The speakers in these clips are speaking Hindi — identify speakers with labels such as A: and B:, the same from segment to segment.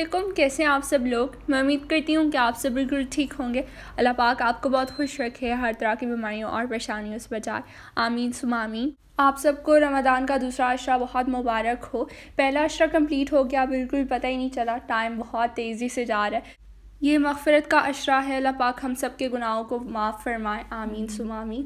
A: असलम कैसे हैं आप सब लोग मैं उम्मीद करती हूँ कि आप सब बिल्कुल ठीक होंगे अल्लाह पाक आपको बहुत खुश रखे हर तरह की बीमारियों और परेशानियों से बचाए आमीन सुमामीन आप सबको रमदान का दूसरा अशरा बहुत मुबारक हो पहला अशरा कंप्लीट हो गया बिल्कुल पता ही नहीं चला टाइम बहुत तेज़ी से जा रहा है ये मफ़रत का अशरा है अल्लाह पाक हम सब के गुनाहों को माफ़ फरमाए आमीन सुमामी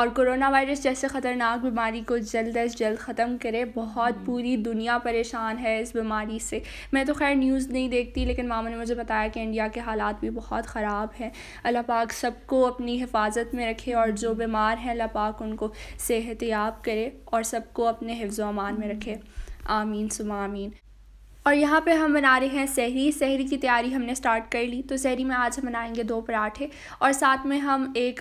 A: और कोरोना वायरस जैसे ख़तरनाक बीमारी को जल्द अज जल्द ख़त्म करे बहुत हम्म। पूरी दुनिया परेशान है इस बीमारी से मैं तो खैर न्यूज़ नहीं देखती लेकिन मामा ने मुझे बताया कि इंडिया के हालात भी बहुत ख़राब हैं अल्लाह पाक सबको अपनी हिफाजत में रखे और जो हम्म। बीमार हैं अल्लाह पाक उनको सेहत याब करे और सबको अपने हिफ्ज़ अमान में रखे आमीन सुमामी और यहाँ पे हम बना रहे हैं सहरी सहरी की तैयारी हमने स्टार्ट कर ली तो सहरी में आज हम बनाएंगे दो पराठे और साथ में हम एक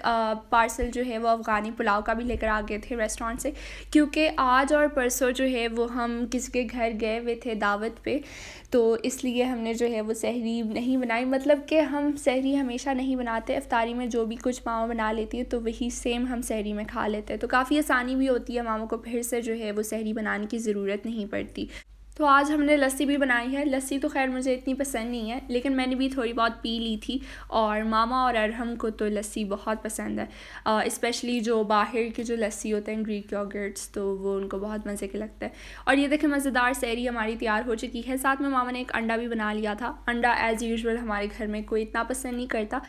A: पार्सल जो है वो अफ़गानी पुलाव का भी लेकर आ गए थे रेस्टोरेंट से क्योंकि आज और परसों जो है वो हम किसी के घर गए हुए थे दावत पे तो इसलिए हमने जो है वो सहरी नहीं बनाई मतलब कि हम सहरी हमेशा नहीं बनाते अफ्तारी में जो भी कुछ मामा बना लेती है तो वही सेम हम सहरी में खा लेते हैं तो काफ़ी आसानी भी होती है मामा को फिर से जो है वो सहरी बनाने की ज़रूरत नहीं पड़ती तो आज हमने लस्सी भी बनाई है लस्सी तो खैर मुझे इतनी पसंद नहीं है लेकिन मैंने भी थोड़ी बहुत पी ली थी और मामा और अरहम को तो लस्सी बहुत पसंद है स्पेशली जो बाहर के जो लस्सी होते हैं ग्रीक योगर्ट्स तो वो उनको बहुत मज़े के लगते हैं और ये देखें मज़ेदार सैरी हमारी तैयार हो चुकी है साथ में मामा ने एक अंडा भी बना लिया था अंडा एज़ यूजल हमारे घर में कोई इतना पसंद नहीं करता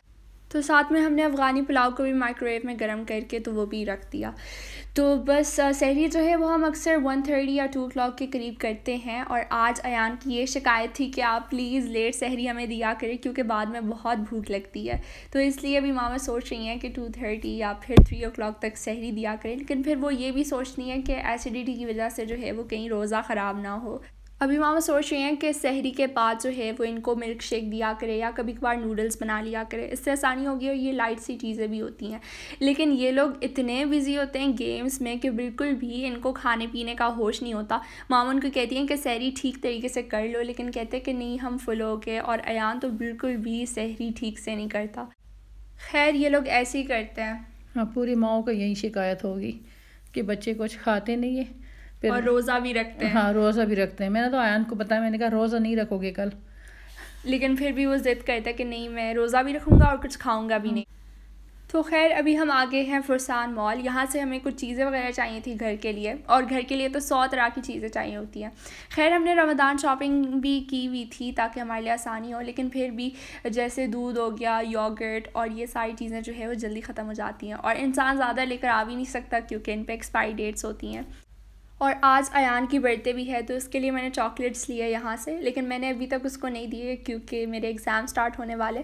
A: तो साथ में हमने अफ़गानी पुलाव को भी माइक्रोवेव में गर्म करके तो वो भी रख दिया तो बस सहरी जो है वो हम अक्सर वन थर्टी या टू क्लाक के करीब करते हैं और आज अन की ये शिकायत थी कि आप प्लीज़ लेट सहरी हमें दिया करें क्योंकि बाद में बहुत भूख लगती है तो इसलिए अभी मामा सोच रही हैं कि टू थर्टी या फिर थ्री ओ क्लाक तक सहरी दिया करें लेकिन फिर वो ये भी सोचनी है कि एसिडिटी की वजह से जो है वो कहीं रोज़ा ख़राब ना हो अभी मामा सोच रही हैं कि सहरी के बाद जो है वो इनको मिल्क शेक दिया करे या कभी कभार नूडल्स बना लिया करे इससे आसानी होगी और ये लाइट सी चीज़ें भी होती हैं लेकिन ये लोग इतने बिजी होते हैं गेम्स में कि बिल्कुल भी इनको खाने पीने का होश नहीं होता मामा उनको कहती हैं कि सहरी ठीक तरीके से कर लो लेकिन कहते हैं कि नहीं हम फुल हो गए और अन तो बिल्कुल भी सहरी ठीक से नहीं करता खैर ये लोग ऐसे ही करते हैं हाँ पूरी माओ को यही शिकायत होगी कि बच्चे कुछ खाते नहीं है और रोज़ा भी रखते हैं हाँ रोज़ा भी रखते हैं मैंने तो आयान को बताया मैंने कहा रोज़ा नहीं रखोगे कल लेकिन फिर भी वो ज़िद करता कि नहीं मैं रोज़ा भी रखूँगा और कुछ खाऊँगा भी हाँ। नहीं तो खैर अभी हम आगे हैं फुरसान मॉल यहाँ से हमें कुछ चीज़ें वगैरह चाहिए थी घर के लिए और घर के लिए तो सौ तरह की चीज़ें चाहिए होती हैं खैर हमने रमदान शॉपिंग भी की हुई थी ताकि हमारे लिए आसानी हो लेकिन फिर भी जैसे दूध हो गया योगर्ट और ये सारी चीज़ें जो है वो जल्दी ख़त्म हो जाती हैं और इंसान ज़्यादा लेकर आ भी नहीं सकता क्योंकि इन पर एक्सपायरी डेट्स होती हैं और आज अयान की बर्थडे भी है तो उसके लिए मैंने चॉकलेट्स लिए यहाँ से लेकिन मैंने अभी तक उसको नहीं दिए क्योंकि मेरे एग्ज़ाम स्टार्ट होने वाले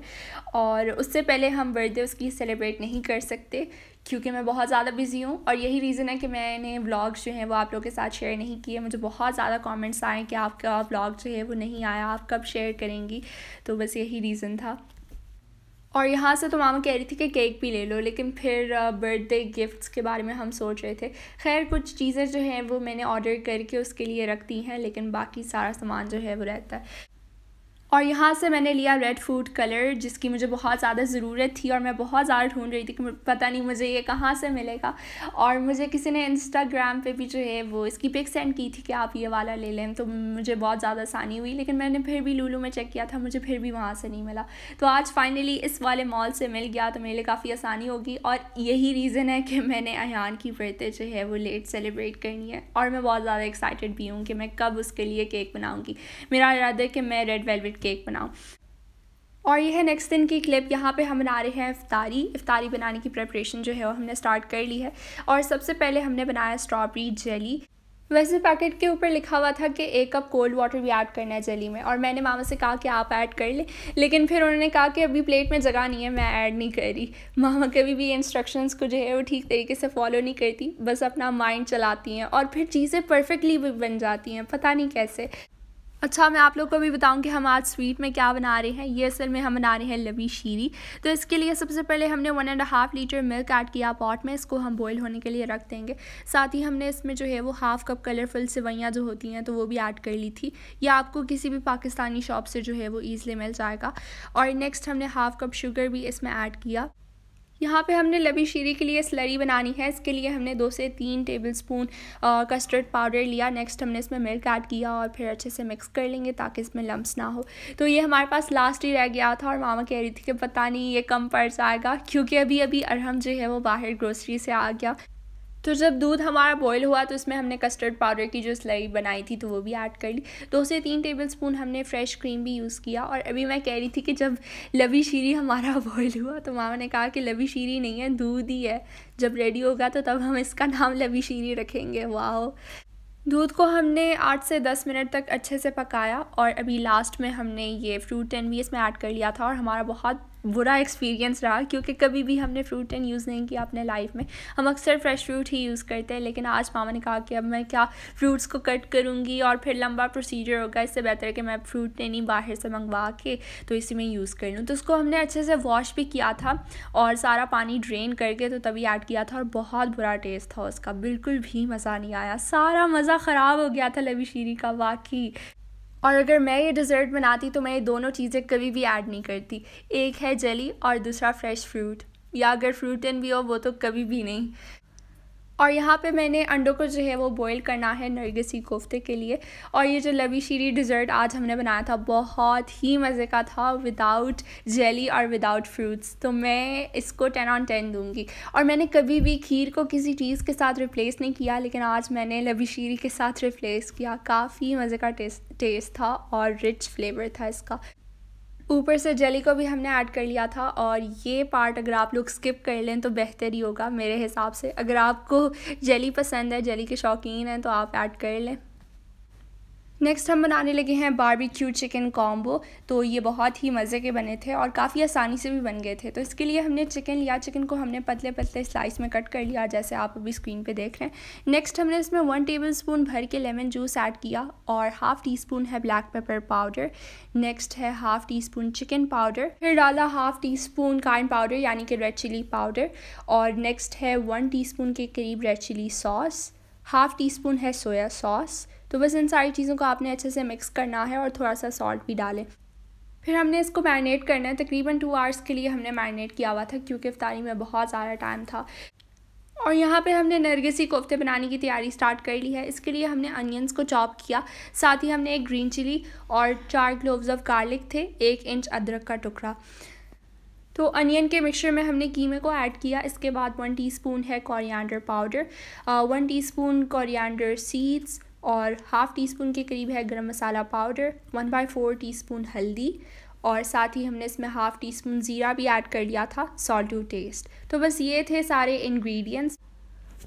A: और उससे पहले हम बर्थडे उसकी सेलिब्रेट नहीं कर सकते क्योंकि मैं बहुत ज़्यादा बिज़ी हूँ और यही रीज़न है कि मैंने व्लॉग्स जो हैं वो आप लोगों के साथ शेयर नहीं किए मुझे बहुत ज़्यादा कमेंट्स आए कि आपका व्लॉग जो है वो नहीं आया आप कब शेयर करेंगी तो बस यही रीज़न था और यहाँ से तो मामा कह रही थी कि केक भी ले लो लेकिन फिर बर्थडे गिफ्ट्स के बारे में हम सोच रहे थे खैर कुछ चीज़ें जो हैं वो मैंने ऑर्डर करके उसके लिए रख दी हैं लेकिन बाकी सारा सामान जो है वो रहता है और यहाँ से मैंने लिया रेड फूड कलर जिसकी मुझे बहुत ज़्यादा ज़रूरत थी और मैं बहुत ज़्यादा ढूंढ रही थी कि पता नहीं मुझे ये कहाँ से मिलेगा और मुझे किसी ने इंस्टाग्राम पे भी जो है वो इसकी पिक सेंड की थी कि आप ये वाला ले लें तो मुझे बहुत ज़्यादा आसानी हुई लेकिन मैंने फिर भी लूलू में चेक किया था मुझे फिर भी वहाँ से नहीं मिला तो आज फाइनली इस वाले मॉल से मिल गया तो मेरे लिए काफ़ी आसानी होगी और यही रीज़न है कि मैंने अहान की बर्थडे जो है वो लेट सेलिब्रेट करनी है और मैं बहुत ज़्यादा एक्साइटेड भी हूँ कि मैं कब उसके लिए केक बनाऊँगी मेरा इरादा है कि मैं रेड वेलवेट चॉकलेट केक बनाओ और यह है नेक्स्ट दिन की क्लिप यहाँ पे हम बना रहे हैं इफ्तारी इफ्तारी बनाने की प्रेपरेशन जो है वो हमने स्टार्ट कर ली है और सबसे पहले हमने बनाया स्ट्रॉबेरी जेली वैसे पैकेट के ऊपर लिखा हुआ था कि एक कप कोल्ड वाटर भी ऐड करना है जेली में और मैंने मामा से कहा कि आप ऐड कर लें लेकिन फिर उन्होंने कहा कि अभी प्लेट में जगह नहीं है मैं ऐड नहीं कर रही मामा कभी भी इंस्ट्रक्शंस को जो है वो ठीक तरीके से फॉलो नहीं करती बस अपना माइंड चलाती हैं और फिर चीज़ें परफेक्टली बन जाती हैं पता नहीं कैसे अच्छा मैं आप लोग को भी बताऊं कि हम आज स्वीट में क्या बना रहे हैं ये असल में हम बना रहे हैं लवी शीरी तो इसके लिए सबसे पहले हमने one and half litre milk add किया पॉट में इसको हम बॉईल होने के लिए रख देंगे साथ ही हमने इसमें जो है वो हाफ़ कप कलरफुल सेवैयाँ जो होती हैं तो वो भी ऐड कर ली थी या आपको किसी भी पाकिस्तानी शॉप से जो है वो ईज़िली मिल जाएगा और नेक्स्ट हमने हाफ़ कप शुगर भी इसमें ऐड किया यहाँ पे हमने लबी शीरी के लिए स्लरी बनानी है इसके लिए हमने दो से तीन टेबल स्पून कस्टर्ड पाउडर लिया नेक्स्ट हमने इसमें मिल्क ऐड किया और फिर अच्छे से मिक्स कर लेंगे ताकि इसमें लम्स ना हो तो ये हमारे पास लास्ट ही रह गया था और मामा कह रही थी कि पता नहीं ये कम पड़ जाएगा क्योंकि अभी अभी अरहम जो है वो बाहर ग्रोसरी से आ गया तो जब दूध हमारा बॉयल हुआ तो इसमें हमने कस्टर्ड पाउडर की जो स्लाई बनाई थी तो वो भी ऐड कर ली दो से तीन टेबल स्पून हमने फ्रेश क्रीम भी यूज़ किया और अभी मैं कह रही थी कि जब लवी शीरी हमारा बॉयल हुआ तो मामा ने कहा कि लवी शीरी नहीं है दूध ही है जब रेडी होगा तो तब हम इसका नाम लवी शीरी रखेंगे वाह दूध को हमने आठ से दस मिनट तक अच्छे से पकाया और अभी लास्ट में हमने ये फ्रूट टेन भी इसमें ऐड कर लिया था और हमारा बहुत बुरा एक्सपीरियंस रहा क्योंकि कभी भी हमने फ्रूट टेन यूज़ नहीं किया अपने लाइफ में हम अक्सर फ्रेश फ्रूट ही यूज़ करते हैं लेकिन आज मामा ने कहा कि अब मैं क्या फ्रूट्स को कट करूँगी और फिर लंबा प्रोसीजर होगा इससे बेहतर है कि मैं फ्रूट टेन ही बाहर से मंगवा के तो इसी में यूज़ कर लूँ तो उसको हमने अच्छे से वॉश भी किया था और सारा पानी ड्रेन करके तो तभी ऐड किया था और बहुत बुरा टेस्ट था उसका बिल्कुल भी मज़ा नहीं आया सारा मज़ा ख़राब हो गया था लवी शीरी का वाकई और अगर मैं ये डिज़र्ट बनाती तो मैं ये दोनों चीज़ें कभी भी ऐड नहीं करती एक है जली और दूसरा फ्रेश फ्रूट या अगर फ्रूट इन भी हो वो तो कभी भी नहीं और यहाँ पे मैंने अंडों को जो है वो बॉईल करना है नरगसी कोफ्ते के लिए और ये जो लवी शीरी डिज़र्ट आज हमने बनाया था बहुत ही मज़े का था विदाउट जेली और विदाउट फ्रूट्स तो मैं इसको टेन ऑन टेन दूँगी और मैंने कभी भी खीर को किसी चीज़ के साथ रिप्लेस नहीं किया लेकिन आज मैंने लवी शीरी के साथ रिप्लेस किया काफ़ी मज़े का टेस्ट टेस्ट था और रिच फ्लेवर था इसका ऊपर से जेली को भी हमने ऐड कर लिया था और ये पार्ट अगर आप लोग स्किप कर लें तो बेहतर ही होगा मेरे हिसाब से अगर आपको जेली पसंद है जेली के शौकीन हैं तो आप ऐड कर लें नेक्स्ट हम बनाने लगे हैं बारबेक्यू चिकन कॉम्बो तो ये बहुत ही मज़े के बने थे और काफ़ी आसानी से भी बन गए थे तो इसके लिए हमने चिकन लिया चिकन को हमने पतले पतले स्लाइस में कट कर लिया जैसे आप अभी स्क्रीन पे देख रहे हैं नेक्स्ट हमने इसमें वन टेबल स्पून भर के लेमन जूस ऐड किया और हाफ़ टी स्पून है ब्लैक पेपर पाउडर नेक्स्ट है half teaspoon chicken powder फिर डाला half teaspoon corn powder यानी कि रेड चिली पाउडर और नेक्स्ट है वन टी स्पून के करीब red chilli sauce half teaspoon है सोया सॉस तो बस इन सारी चीज़ों को आपने अच्छे से मिक्स करना है और थोड़ा सा सॉल्ट भी डालें फिर हमने इसको मैरिनेट करना है तकरीबन टू आवर्स के लिए हमने मैरिनेट किया हुआ था क्योंकि इफ्तारी में बहुत ज़्यादा टाइम था और यहाँ पे हमने नरगिसी कोफ्ते बनाने की तैयारी स्टार्ट कर ली है इसके लिए हमने अनियंस को चॉप किया साथ ही हमने एक ग्रीन चिली और चार क्लोव्स ऑफ गार्लिक थे एक इंच अदरक का टुकड़ा तो अनियन के मिक्सचर में हमने कीमे को ऐड किया इसके बाद वन टीस्पून है coriander powder one teaspoon coriander seeds और हाफ़ टी स्पून के करीब है garam masala powder one by four teaspoon हल्दी और साथ ही हमने इसमें हाफ़ टी स्पून ज़ीरा भी ऐड कर लिया था सॉल्ट टू टेस्ट तो बस ये थे सारे इंग्रेडिएंट्स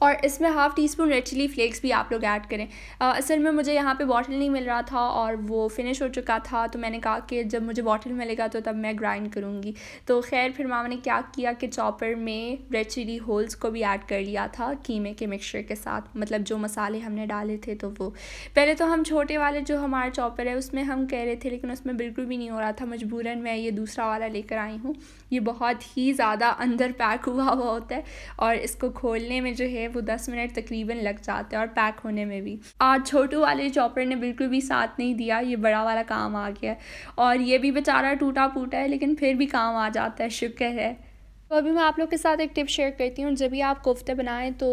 A: और इसमें half teaspoon red chilli flakes भी आप लोग ऐड करें आ, असल में मुझे यहाँ पे बॉटल नहीं मिल रहा था और वो फिनिश हो चुका था तो मैंने कहा कि जब मुझे बॉटल मिलेगा तो तब मैं ग्राइंड करूँगी तो खैर फिर मामा ने क्या किया कि चॉपर में रेड चिली होल्स को भी ऐड कर लिया था कीमे के मिक्सचर के साथ मतलब जो मसाले हमने डाले थे तो वो पहले तो हम छोटे वाले जो हमारा चॉपर है उसमें हम कह रहे थे लेकिन उसमें बिल्कुल भी नहीं हो रहा था मजबूरन मैं ये दूसरा वाला लेकर आई हूँ ये बहुत ही ज़्यादा अंदर पैक हुआ हुआ होता है और इसको खोलने में जो है है वो दस मिनट तकरीबन लग जाते हैं और पैक होने में भी आज छोटू वाले चॉपर ने बिल्कुल भी साथ नहीं दिया ये बड़ा वाला काम आ गया और ये भी बेचारा टूटा फूटा है लेकिन फिर भी काम आ जाता है शुक्र है तो अभी मैं आप लोग के साथ एक टिप शेयर करती हूँ जब भी आप कोफ्ते बनाएं तो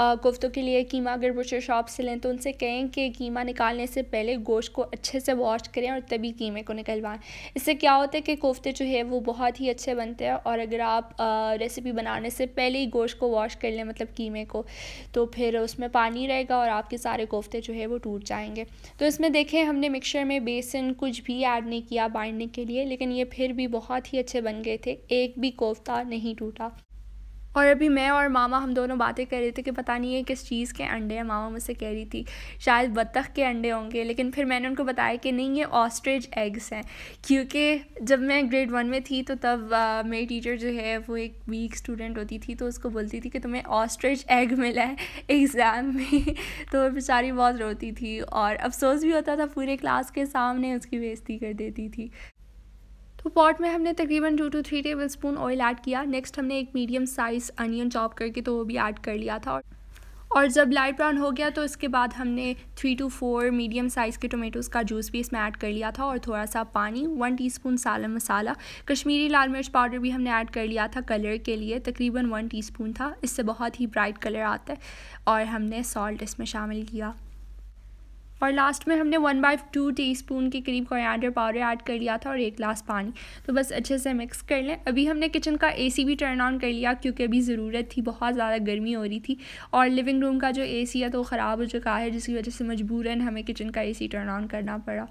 A: कोफ्तों के लिए कीमा अगर बुचर शॉप से लें तो उनसे कहें कि कीमा निकालने से पहले गोश्त को अच्छे से वॉश करें और तभी कीमे को निकलवाएं इससे क्या होता है कि कोफ्ते जो है वो बहुत ही अच्छे बनते हैं और अगर आप आ, रेसिपी बनाने से पहले ही गोश्त को वॉश कर लें मतलब कीमे को तो फिर उसमें पानी रहेगा और आपके सारे कोफ्ते जो है वो टूट जाएंगे तो इसमें देखें हमने मिक्सर में बेसन कुछ भी ऐड नहीं किया बांटने के लिए लेकिन ये फिर भी बहुत ही अच्छे बन गए थे एक भी कोफ्ता नहीं टूटा और अभी मैं और मामा हम दोनों बातें कर रहे थे कि पता नहीं है किस चीज़ के अंडे हैं मामा मुझसे कह रही थी शायद बत्तख के अंडे होंगे लेकिन फिर मैंने उनको बताया कि नहीं ये ऑस्ट्रिच एग्स हैं क्योंकि जब मैं ग्रेड वन में थी तो तब मेरी टीचर जो है वो एक वीक स्टूडेंट होती थी तो उसको बोलती थी कि तुम्हें ऑस्ट्रिच एग मिला है एग्ज़ाम में तो बेचारी बहुत रोती थी और अफसोस भी होता था पूरे क्लास के सामने उसकी बेजती कर देती थी तो पॉट में हमने तकरीबन two two three tablespoon oil add किया नेक्स्ट हमने एक मीडियम साइज़ अनियन चॉप करके तो वो भी ऐड कर लिया था और जब लाइट ब्राउन हो गया तो इसके बाद हमने three two four medium size के टोमेटोज़ का जूस भी इसमें ऐड कर लिया था और थोड़ा सा पानी वन टीस्पून सालन मसाला कश्मीरी लाल मिर्च पाउडर भी हमने ऐड कर लिया था कलर के लिए तकरीबन वन टीस्पून था इससे बहुत ही ब्राइट कलर आता है और हमने सॉल्ट इसमें शामिल किया और लास्ट में हमने one by two teaspoon के करीब कोरिएंडर पाउडर ऐड कर लिया था और एक ग्लास पानी तो बस अच्छे से मिक्स कर लें अभी हमने किचन का ए भी टर्न ऑन कर लिया क्योंकि अभी ज़रूरत थी बहुत ज़्यादा गर्मी हो रही थी और लिविंग रूम का जो ए है तो ख़राब हो चुका है जिसकी वजह से मजबूरन हमें किचन का ए टर्न ऑन करना पड़ा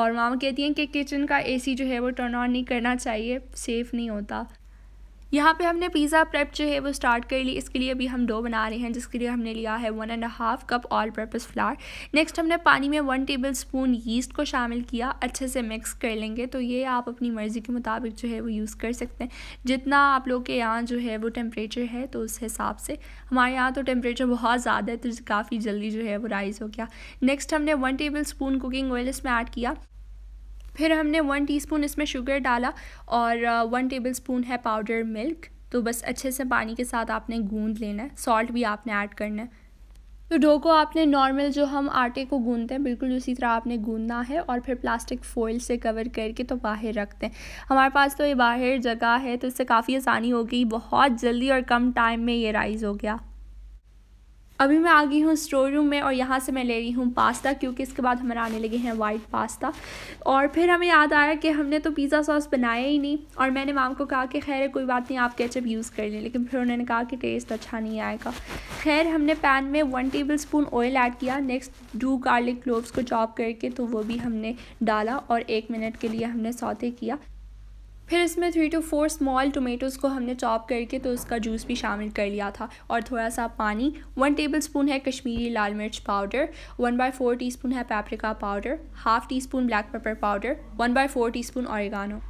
A: और मामा कहती हैं कि किचन का एसी जो है वो टर्न ऑन नहीं करना चाहिए सेफ़ नहीं होता यहाँ पे हमने पिज़्ज़ा प्रेप जो है वो स्टार्ट कर ली इसके लिए अभी हम डो बना रहे हैं जिसके लिए हमने लिया है one and half cup all purpose flour next हमने पानी में वन टेबल स्पून यीस्ट को शामिल किया अच्छे से मिक्स कर लेंगे तो ये आप अपनी मर्ज़ी के मुताबिक जो है वो यूज़ कर सकते हैं जितना आप लोग के यहाँ जो है वो टेम्परेचर है तो उस हिसाब से हमारे यहाँ तो टेम्परेचर बहुत ज़्यादा है तो काफ़ी जल्दी जो है वो राइज़ हो गया नेक्स्ट हमने one tablespoon cooking oil इसमें ऐड किया फिर हमने वन टीस्पून इसमें शुगर डाला और वन uh, टेबलस्पून है पाउडर मिल्क तो बस अच्छे से पानी के साथ आपने गूंद लेना है सॉल्ट भी आपने ऐड करना है तो डो को आपने नॉर्मल जो हम आटे को गूंदते हैं बिल्कुल उसी तरह आपने गूंदना है और फिर प्लास्टिक फोइल से कवर करके तो बाहर रखते हैं हमारे पास तो ये बाहर जगह है तो इससे काफ़ी आसानी हो गई बहुत जल्दी और कम टाइम में ये राइस हो गया अभी मैं आ गई हूँ स्टोर रूम में और यहाँ से मैं ले रही हूँ पास्ता क्योंकि इसके बाद हमारे आने लगे हैं वाइट पास्ता और फिर हमें याद आया कि हमने तो पिज़्ज़ा सॉस बनाया ही नहीं और मैंने माम को कहा कि खैर कोई बात नहीं आप केचप यूज़ कर लें लेकिन फिर उन्होंने कहा कि टेस्ट अच्छा नहीं आएगा खैर हमने पैन में one tablespoon oil add किया नेक्स्ट डू गार्लिक क्लोव्स को चॉप करके तो वो भी हमने डाला और एक मिनट के लिए हमने सौते किया फिर इसमें three two four small tomatoes को हमने चॉप करके तो उसका जूस भी शामिल कर लिया था और थोड़ा सा पानी वन टेबल स्पून है कश्मीरी लाल मिर्च powder one by four teaspoon है paprika powder half teaspoon black pepper powder one by four teaspoon oregano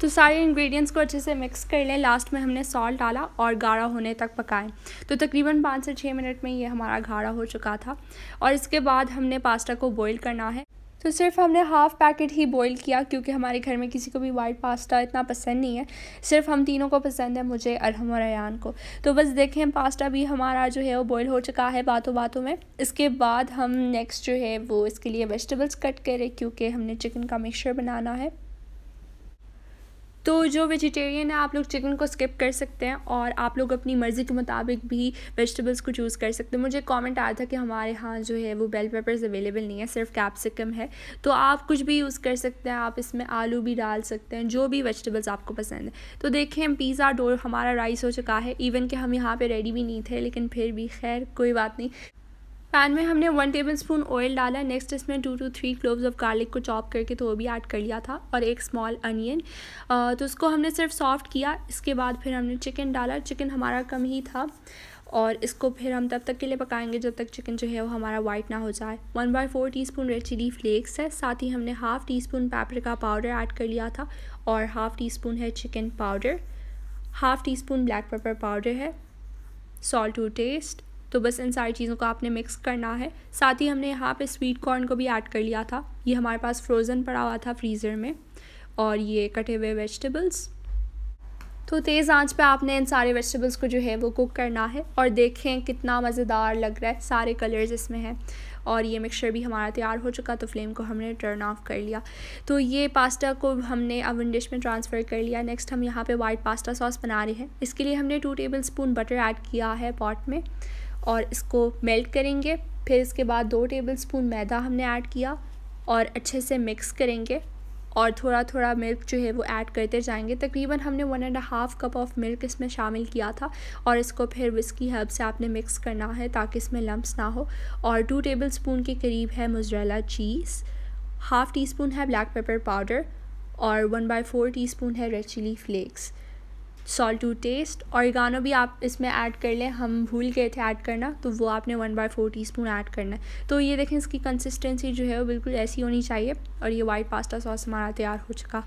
A: तो सारे इंग्रेडिएंट्स को अच्छे से मिक्स कर लें लास्ट में हमने सॉल्ट डाला और गाढ़ा होने तक पकाएं तो तकरीबन पाँच से छः मिनट में ये हमारा गाढ़ा हो चुका था और इसके बाद हमने पास्ता को बॉईल करना है तो सिर्फ हमने हाफ़ पैकेट ही बॉईल किया क्योंकि हमारे घर में किसी को भी वाइट पास्ता इतना पसंद नहीं है सिर्फ हम तीनों को पसंद है मुझे अरहम और अयान को तो बस देखें पास्ता भी हमारा जो है वो बॉईल हो चुका है बातों बातों में इसके बाद हम नेक्स्ट जो है वो इसके लिए वेजिटेबल्स कट करें क्योंकि हमने चिकन का मिक्सचर बनाना है तो जो वेजिटेरियन है आप लोग चिकन को स्किप कर सकते हैं और आप लोग अपनी मर्ज़ी के मुताबिक भी वेजिटेबल्स को चूज़ कर सकते हैं मुझे कमेंट आया था कि हमारे यहाँ जो है वो बेल पेपर्स अवेलेबल नहीं है सिर्फ कैप्सिकम है तो आप कुछ भी यूज़ कर सकते हैं आप इसमें आलू भी डाल सकते हैं जो भी वेजिटेबल्स आपको पसंद है तो देखें पिज़्ज़ा डोर हमारा राइस हो चुका है इवन कि हम यहाँ पर रेडी भी नहीं थे लेकिन फिर भी खैर कोई बात नहीं पैन में हमने वन टेबल स्पून ऑयल डाला नेक्स्ट इसमें two two three cloves of garlic को चॉप करके तो वो भी ऐड कर लिया था और एक स्मॉल अनियन तो उसको हमने सिर्फ सॉफ्ट किया इसके बाद फिर हमने चिकन डाला चिकन हमारा कम ही था और इसको फिर हम तब तक के लिए पकाएंगे जब तक चिकन जो है वो हमारा वाइट ना हो जाए one by four teaspoon red chilli flakes है साथ ही हमने half teaspoon paprika powder add कर लिया था और हाफ़ टी स्पून है chicken powder half teaspoon black pepper powder है सॉल्ट टू टेस्ट तो बस इन सारी चीज़ों को आपने मिक्स करना है साथ ही हमने यहाँ पे स्वीट कॉर्न को भी ऐड कर लिया था ये हमारे पास फ्रोज़न पड़ा हुआ था फ्रीज़र में और ये कटे हुए वेजिटेबल्स तो तेज़ आंच पे आपने इन सारे वेजिटेबल्स को जो है वो कुक करना है और देखें कितना मज़ेदार लग रहा है सारे कलर्स इसमें हैं और ये मिक्सचर भी हमारा तैयार हो चुका तो फ्लेम को हमने टर्न ऑफ कर लिया तो ये पास्ता को हमने अवन डिश में ट्रांसफ़र कर लिया नेक्स्ट हम यहाँ पे वाइट पास्ता सॉस बना रहे हैं इसके लिए हमने two tablespoon butter add किया है पॉट में और इसको मेल्ट करेंगे फिर इसके बाद दो टेबल स्पून मैदा हमने ऐड किया और अच्छे से मिक्स करेंगे और थोड़ा थोड़ा मिल्क जो है वो ऐड करते जाएंगे तकरीबन हमने one and half cup of milk इसमें शामिल किया था और इसको फिर विस्की हर्ब से आपने मिक्स करना है ताकि इसमें लम्स ना हो और टू टेबल स्पून के करीब है mozzarella cheese half teaspoon है ब्लैक पेपर पाउडर और one by four teaspoon है red chilli flakes salt to taste oregano भी आप इसमें ऐड कर लें हम भूल गए थे ऐड करना तो वो आपने one by four teaspoon add करना है तो ये देखें इसकी कंसिस्टेंसी जो है वो बिल्कुल ऐसी होनी चाहिए और ये वाइट पास्ता सॉस हमारा तैयार हो चुका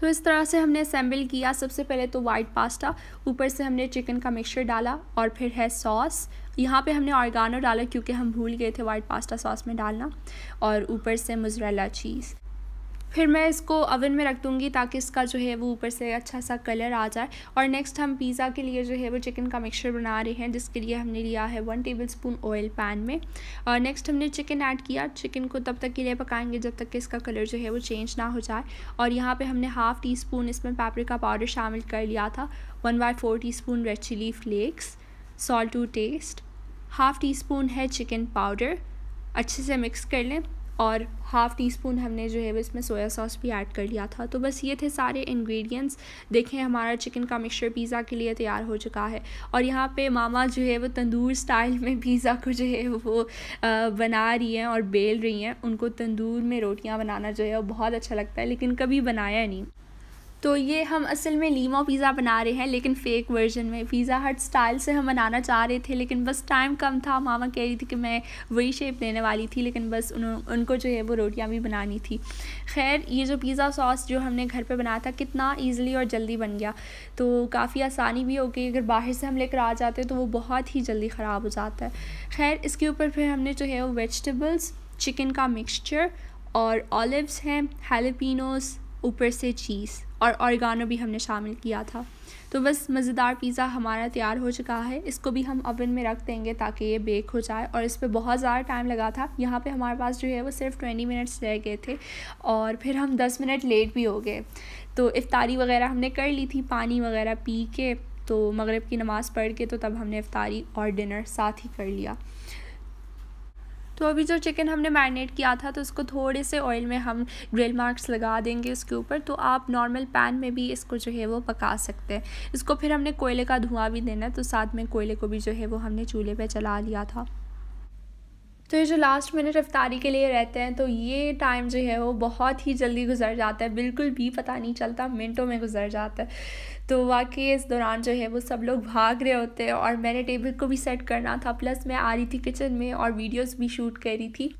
A: तो इस तरह से हमने असेंबल किया सबसे पहले तो वाइट पास्ता ऊपर से हमने चिकन का मिक्सचर डाला और फिर है सॉस यहाँ पे हमने ऑर्गानो डाला क्योंकि हम भूल गए थे वाइट पास्ता सॉस में डालना और ऊपर से मोजरेला चीज़ फिर मैं इसको ओवन में रख दूँगी ताकि इसका जो है वो ऊपर से अच्छा सा कलर आ जाए और नेक्स्ट हम पिज़्ज़ा के लिए जो है वो चिकन का मिक्सचर बना रहे हैं जिसके लिए हमने लिया है one tablespoon oil pan में और नेक्स्ट हमने चिकन ऐड किया चिकन को तब तक के लिए पकाएंगे जब तक कि इसका कलर जो है वो चेंज ना हो जाए और यहाँ पर हमने हाफ़ टी स्पून इसमें पेपरिका पाउडर शामिल कर लिया था one by four teaspoon red chilli flakes salt to taste half teaspoon है चिकन पाउडर अच्छे से मिक्स कर लें और हाफ़ टी स्पून हमने जो है वो इसमें सोया सॉस भी ऐड कर लिया था तो बस ये थे सारे इंग्रेडिएंट्स देखें हमारा चिकन का मिक्सचर पिज़्ज़ा के लिए तैयार हो चुका है और यहाँ पे मामा जो है वो तंदूर स्टाइल में पिज़्ज़ा को जो है वो बना रही हैं और बेल रही हैं उनको तंदूर में रोटियाँ बनाना जो है वो बहुत अच्छा लगता है लेकिन कभी बनाया नहीं तो ये हम असल में लीमा पिज़्ज़ा बना रहे हैं लेकिन फ़ेक वर्जन में पिज़्ज़ा हट स्टाइल से हम बनाना चाह रहे थे लेकिन बस टाइम कम था मामा कह रही थी कि मैं वही शेप देने वाली थी लेकिन बस उन, उनको जो है वो रोटियाँ भी बनानी थी खैर ये जो पिज़्ज़ा सॉस जो हमने घर पर बनाया था कितना ईजिली और जल्दी बन गया तो काफ़ी आसानी भी हो गई अगर बाहर से हम लेकर आ जाते तो वो बहुत ही जल्दी ख़राब हो जाता है खैर इसके ऊपर फिर हमने जो है वो वेजिटेबल्स चिकन का मिक्सचर और ऑलिव्स हैं हेलिपिनोस ऊपर से चीज़ और ऑर्गानो भी हमने शामिल किया था तो बस मज़ेदार पिज़्ज़ा हमारा तैयार हो चुका है इसको भी हम ओवन में रख देंगे ताकि ये बेक हो जाए और इस पर बहुत ज़्यादा टाइम लगा था यहाँ पे हमारे पास जो है वो सिर्फ ट्वेंटी मिनट्स रह गए थे और फिर हम दस मिनट लेट भी हो गए तो इफ़ारी वगैरह हमने कर ली थी पानी वगैरह पी के तो मगरब की नमाज़ पढ़ के तो तब हमने इफ़ारी और डिनर साथ ही कर लिया तो अभी जो चिकन हमने मैरिनेट किया था तो उसको थोड़े से ऑयल में हम ग्रिल मार्क्स लगा देंगे उसके ऊपर तो आप नॉर्मल पैन में भी इसको जो है वो पका सकते हैं इसको फिर हमने कोयले का धुआं भी देना है तो साथ में कोयले को भी जो है वो हमने चूल्हे पर चला लिया था तो ये जो लास्ट मिनट रफ्तारी के लिए रहते हैं तो ये टाइम जो है वो बहुत ही जल्दी गुजर जाता है बिल्कुल भी पता नहीं चलता मिनटों में गुजर जाता है तो वाकई इस दौरान जो है वो सब लोग भाग रहे होते हैं और मैंने टेबल को भी सेट करना था प्लस मैं आ रही थी किचन में और वीडियोस भी शूट कर रही थी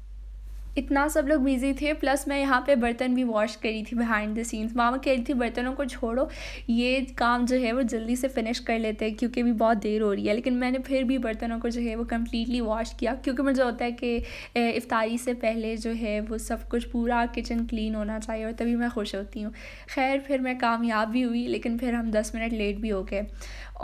A: इतना सब लोग बिज़ी थे प्लस मैं यहाँ पे बर्तन भी वॉश करी थी बिहाइंड द सीन्स मामा कह रही थी बर्तनों को छोड़ो ये काम जो है वो जल्दी से फिनिश कर लेते हैं क्योंकि अभी बहुत देर हो रही है लेकिन मैंने फिर भी बर्तनों को जो है वो कम्प्लीटली वॉश किया क्योंकि मुझे होता है कि इफ्तारी से पहले जो है वो सब कुछ पूरा किचन क्लीन होना चाहिए और तभी मैं खुश होती हूँ खैर फिर मैं कामयाब भी हुई लेकिन फिर हम दस मिनट लेट भी हो गए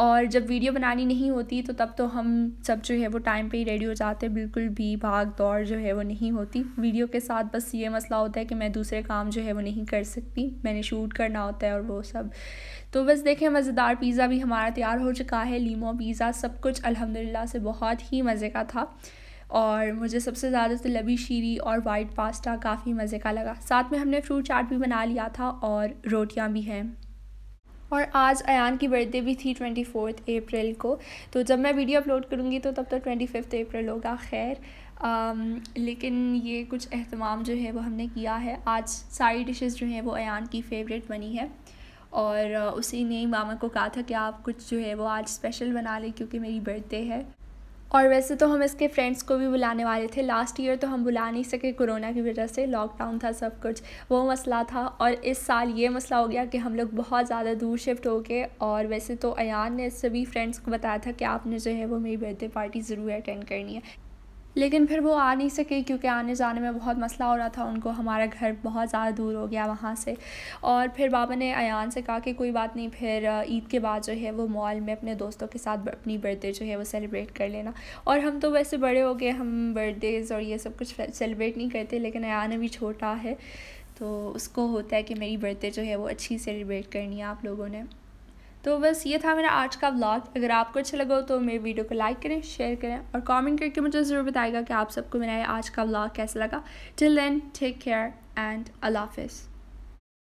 A: और जब वीडियो बनानी नहीं होती तो तब तो हम सब जो है वो टाइम पे ही रेडी हो जाते बिल्कुल भी भाग दौड़ जो है वो नहीं होती वीडियो के साथ बस ये मसला होता है कि मैं दूसरे काम जो है वो नहीं कर सकती मैंने शूट करना होता है और वो सब तो बस देखें मज़ेदार पिज़्ज़ा भी हमारा तैयार हो चुका है लीमो पिज़्ज़ा सब कुछ अलहमदिल्ला से बहुत ही मज़े का था और मुझे सबसे ज़्यादा तो लबी शीरी और वाइट पास्ता काफ़ी मज़े का लगा साथ में हमने फ्रूट चाट भी बना लिया था और रोटियां भी हैं और आज अन की बर्थडे भी थी ट्वेंटी फोर्थ अप्रैल को तो जब मैं वीडियो अपलोड करूँगी तो तब तक तो ट्वेंटी फिफ्थ अप्रैल होगा खैर Um, लेकिन ये कुछ अहतमाम जो है वो हमने किया है आज सारी डिशेस जो हैं वो अन की फेवरेट बनी है और uh, उसी ने मामा को कहा था कि आप कुछ जो है वो आज स्पेशल बना लें क्योंकि मेरी बर्थडे है और वैसे तो हम इसके फ्रेंड्स को भी बुलाने वाले थे लास्ट ईयर तो हम बुला नहीं सके कोरोना की वजह से लॉकडाउन था सब कुछ वो मसला था और इस साल ये मसला हो गया कि हम लोग बहुत ज़्यादा दूर शिफ्ट हो गए और वैसे तो अन ने सभी फ्रेंड्स को बताया था कि आपने जो है वो मेरी बर्थडे पार्टी ज़रूर अटेंड करनी है लेकिन फिर वो आ नहीं सके क्योंकि आने जाने में बहुत मसला हो रहा था उनको हमारा घर बहुत ज़्यादा दूर हो गया वहाँ से और फिर बाबा ने अन से कहा कि कोई बात नहीं फिर ईद के बाद जो है वो मॉल में अपने दोस्तों के साथ अपनी बर्थडे जो है वो सेलिब्रेट कर लेना और हम तो वैसे बड़े हो गए हम बर्थडेज़ और ये सब कुछ सेलिब्रेट नहीं करते लेकिन अन अभी छोटा है तो उसको होता है कि मेरी बर्थडे जो है वो अच्छी सेलिब्रेट करनी है आप लोगों ने तो बस ये था मेरा आज का व्लॉग अगर आपको अच्छा लगा हो तो मेरे वीडियो को लाइक करें शेयर करें और कमेंट करके मुझे ज़रूर बताएगा कि आप सबको मेरा आज का व्लॉग कैसा लगा till then take care and अल्लाह हाफिज़